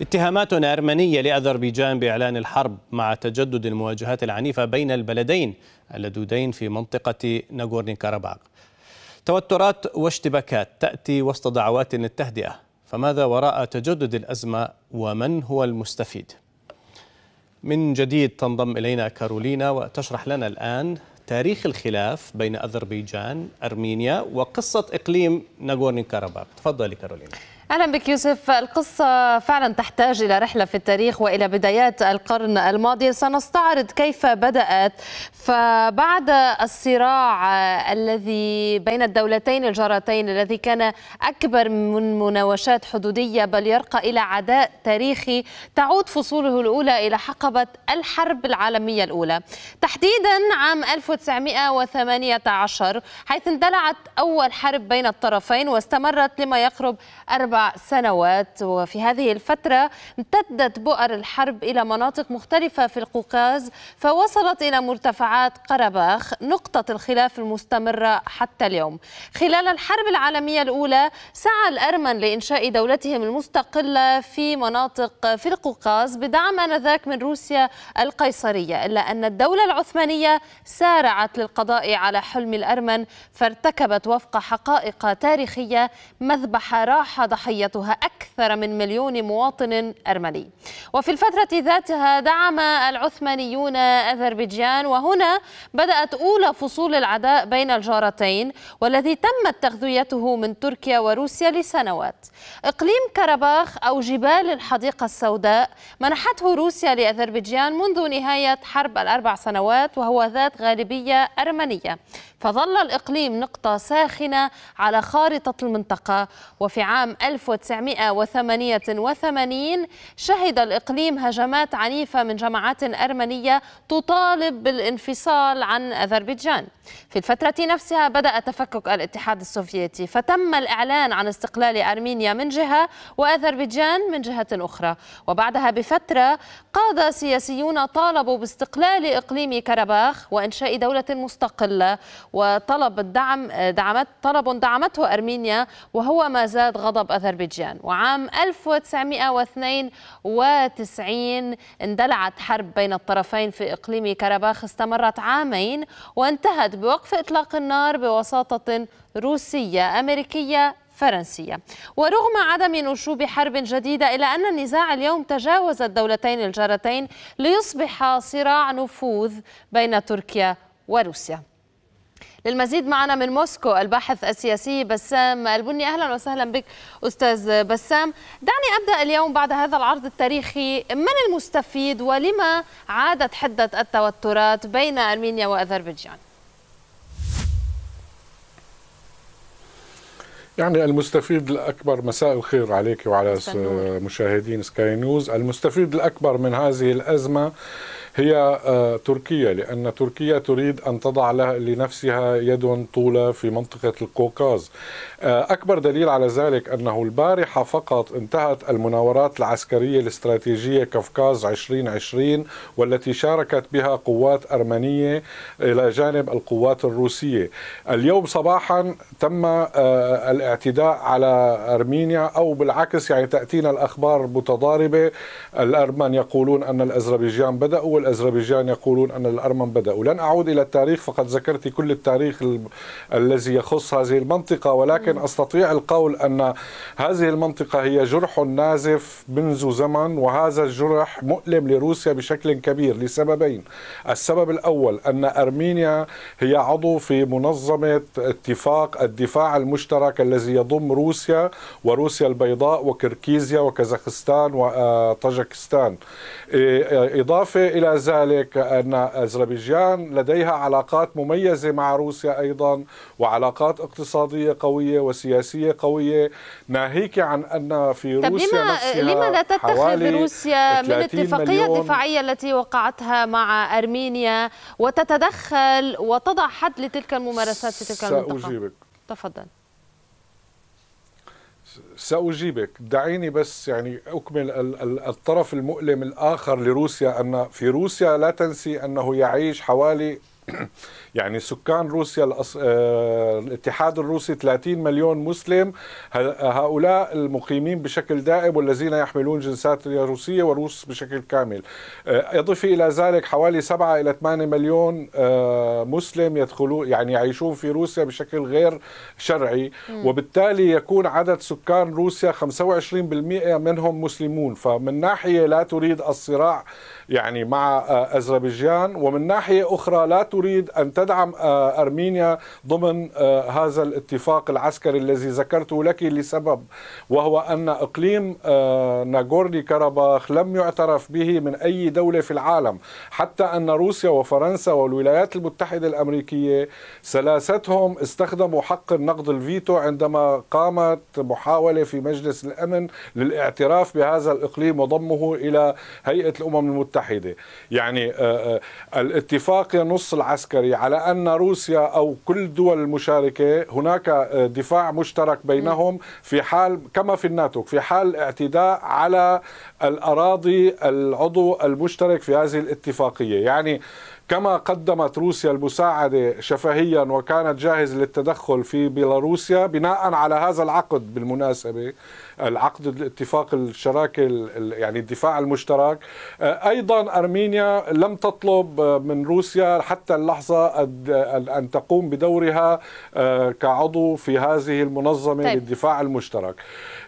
اتهامات أرمنية لأذربيجان بإعلان الحرب مع تجدد المواجهات العنيفة بين البلدين اللدودين في منطقة ناغورني كاراباغ توترات واشتباكات تأتي وسط دعوات للتهدئة فماذا وراء تجدد الأزمة ومن هو المستفيد؟ من جديد تنضم إلينا كارولينا وتشرح لنا الآن تاريخ الخلاف بين أذربيجان أرمينيا وقصة إقليم ناغورني كاراباغ تفضلي كارولينا اهلا بك يوسف القصه فعلا تحتاج الى رحله في التاريخ والى بدايات القرن الماضي سنستعرض كيف بدات فبعد الصراع الذي بين الدولتين الجارتين الذي كان اكبر من مناوشات حدوديه بل يرقى الى عداء تاريخي تعود فصوله الاولى الى حقبه الحرب العالميه الاولى تحديدا عام 1918 حيث اندلعت اول حرب بين الطرفين واستمرت لما يقرب أربع سنوات وفي هذه الفترة امتدت بؤر الحرب إلى مناطق مختلفة في القوقاز فوصلت إلى مرتفعات قرباخ نقطة الخلاف المستمرة حتى اليوم خلال الحرب العالمية الأولى سعى الأرمن لإنشاء دولتهم المستقلة في مناطق في القوقاز بدعم آنذاك من روسيا القيصرية إلا أن الدولة العثمانية سارعت للقضاء على حلم الأرمن فارتكبت وفق حقائق تاريخية مذبح راح ضحية ضحيتها أكثر من مليون مواطن أرمني وفي الفترة ذاتها دعم العثمانيون أذربيجان وهنا بدأت أولى فصول العداء بين الجارتين والذي تمت تغذيته من تركيا وروسيا لسنوات إقليم كرباخ أو جبال الحديقة السوداء منحته روسيا لأذربيجان منذ نهاية حرب الأربع سنوات وهو ذات غالبية أرمنية فظل الإقليم نقطة ساخنة على خارطة المنطقة وفي عام 1988 شهد الإقليم هجمات عنيفة من جماعات أرمنية تطالب بالانفصال عن أذربيجان في الفترة نفسها بدأ تفكك الاتحاد السوفيتي فتم الإعلان عن استقلال أرمينيا من جهة وأذربيجان من جهة أخرى وبعدها بفترة قادة سياسيون طالبوا باستقلال إقليم كرباخ وإنشاء دولة مستقلة وطلب الدعم دعمت طلب دعمته أرمينيا وهو ما زاد غضب أذربيجان أذربيجان وعام 1992 اندلعت حرب بين الطرفين في إقليم كرباخ استمرت عامين وانتهت بوقف إطلاق النار بوساطة روسية أمريكية فرنسية ورغم عدم نشوب حرب جديدة إلا أن النزاع اليوم تجاوز الدولتين الجارتين ليصبح صراع نفوذ بين تركيا وروسيا للمزيد معنا من موسكو الباحث السياسي بسام البني أهلا وسهلا بك أستاذ بسام دعني أبدأ اليوم بعد هذا العرض التاريخي من المستفيد ولما عادت حدة التوترات بين أرمينيا وأذربيجان يعني المستفيد الأكبر مساء الخير عليك وعلى مشاهدين سكاي نيوز المستفيد الأكبر من هذه الأزمة هي آه، تركيا لأن تركيا تريد أن تضع لنفسها يد طولة في منطقة القوقاز آه، أكبر دليل على ذلك أنه البارحة فقط انتهت المناورات العسكرية الاستراتيجية كفكاز 2020 والتي شاركت بها قوات أرمنية إلى جانب القوات الروسية اليوم صباحا تم آه، الاعتداء على أرمينيا أو بالعكس يعني تأتينا الأخبار متضاربة الأرمن يقولون أن الأذربيجان بدأوا الأذربيجان يقولون أن الأرمن بدأوا لن أعود إلى التاريخ فقد ذكرت كل التاريخ ال... الذي يخص هذه المنطقة ولكن أستطيع القول أن هذه المنطقة هي جرح نازف منذ زمن وهذا الجرح مؤلم لروسيا بشكل كبير لسببين السبب الأول أن أرمينيا هي عضو في منظمة اتفاق الدفاع المشترك الذي يضم روسيا وروسيا البيضاء وكركيزيا وكازاخستان وطاجكستان آه، إضافة إلى ذلك أن أذربيجان لديها علاقات مميزة مع روسيا أيضا وعلاقات اقتصادية قوية وسياسية قوية ناهيك عن أن في روسيا لما لما لا تتخذ روسيا من اتفاقية الدفاعية التي وقعتها مع أرمينيا وتتدخل وتضع حد لتلك الممارسات في تلك المنطقة سأجيبك تفضل سأجيبك دعيني بس يعني أكمل الطرف المؤلم الآخر لروسيا أن في روسيا لا تنسي أنه يعيش حوالي يعني سكان روسيا الأص... آه، الاتحاد الروسي 30 مليون مسلم هؤلاء المقيمين بشكل دائم والذين يحملون جنسات روسية وروس بشكل كامل آه، يضيف إلى ذلك حوالي 7 إلى 8 مليون آه، مسلم يدخلون يعني يعيشون في روسيا بشكل غير شرعي وبالتالي يكون عدد سكان روسيا 25% منهم مسلمون فمن ناحية لا تريد الصراع يعني مع أذربيجان ومن ناحية أخرى لا تريد أن تدعم آه، أرمينيا ضمن آه، هذا الاتفاق العسكري الذي ذكرته لك لسبب وهو أن إقليم آه، ناغورني كرباخ لم يعترف به من أي دولة في العالم حتى أن روسيا وفرنسا والولايات المتحدة الأمريكية ثلاثتهم استخدموا حق النقد الفيتو عندما قامت محاولة في مجلس الأمن للاعتراف بهذا الإقليم وضمه إلى هيئة الأمم المتحدة يعني الاتفاق ينص العسكري على أن روسيا أو كل دول المشاركة هناك آه، دفاع مشترك بينهم في حال كما في الناتو في حال اعتداء على الأراضي العضو المشترك في هذه الاتفاقية يعني كما قدمت روسيا المساعدة شفهيا وكانت جاهزة للتدخل في بيلاروسيا بناء على هذا العقد بالمناسبة العقد الاتفاق الشراكة يعني الدفاع المشترك آه، أيضا أرمينيا لم تطلب آه، من روسيا حتى اللحظة أن تقوم بدورها آه، كعضو في هذه المنظمة طيب. للدفاع المشترك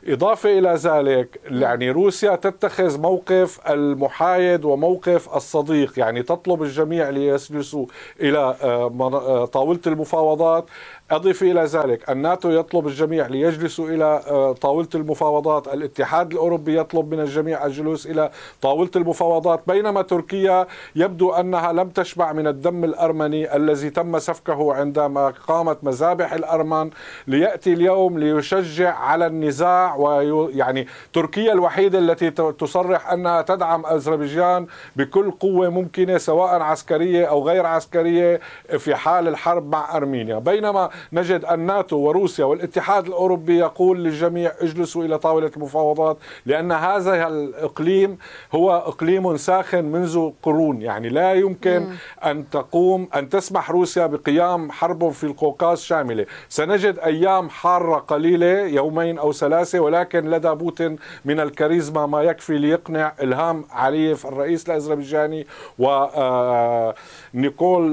إضافة إلى ذلك يعني روسيا تتخذ موقف المحايد وموقف الصديق يعني تطلب الجميع عليه يجلسوا الى آه، آه، طاوله المفاوضات أضف إلى ذلك الناتو يطلب الجميع ليجلسوا إلى آه، طاولة المفاوضات الاتحاد الأوروبي يطلب من الجميع الجلوس إلى طاولة المفاوضات بينما تركيا يبدو أنها لم تشبع من الدم الأرمني الذي تم سفكه عندما قامت مذابح الأرمن ليأتي اليوم ليشجع على النزاع ويعني تركيا الوحيدة التي تصرح أنها تدعم أذربيجان بكل قوة ممكنة سواء عسكرية أو غير عسكرية في حال الحرب مع أرمينيا بينما نجد الناتو وروسيا والاتحاد الأوروبي يقول للجميع اجلسوا إلى طاولة المفاوضات لأن هذا الإقليم هو إقليم ساخن منذ قرون يعني لا يمكن أن تقوم أن تسمح روسيا بقيام حرب في القوقاز شاملة سنجد أيام حارة قليلة يومين أو ثلاثة ولكن لدى بوتين من الكاريزما ما يكفي ليقنع إلهام عليف الرئيس الأذربيجاني ونيكول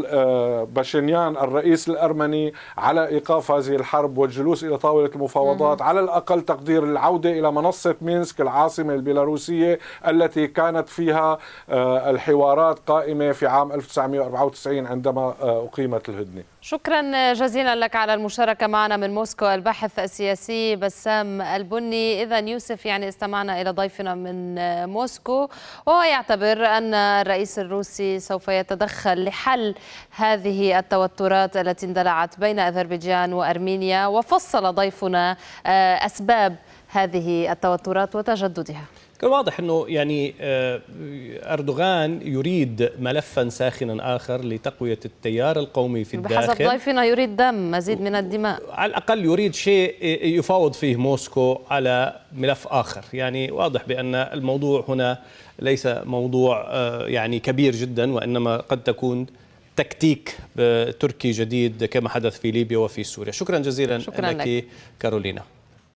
آه، آه، باشينيان الرئيس الأرمني على ايقاف هذه الحرب والجلوس الى طاوله المفاوضات، على الاقل تقدير العوده الى منصه مينسك العاصمه البيلاروسيه التي كانت فيها آه، الحوارات قائمه في عام 1994 عندما آه، اقيمت الهدنه. شكرا جزيلا لك على المشاركه معنا من موسكو الباحث السياسي بسام البني، اذا يوسف يعني استمعنا الى ضيفنا من آه، موسكو وهو يعتبر ان الرئيس الروسي سوف يتدخل لحل هذه التوترات التي اندلعت بين أذربيجان وأرمينيا وفصل ضيفنا آه، أسباب هذه التوترات وتجددها كان واضح انه يعني آه، اردوغان يريد ملفا ساخنا اخر لتقويه التيار القومي في الداخل بحسب ضيفنا يريد دم مزيد من الدماء على الاقل يريد شيء يفاوض فيه موسكو على ملف اخر يعني واضح بان الموضوع هنا ليس موضوع آه، يعني كبير جدا وانما قد تكون تكتيك تركي جديد كما حدث في ليبيا وفي سوريا شكرا جزيلا شكرا لك كارولينا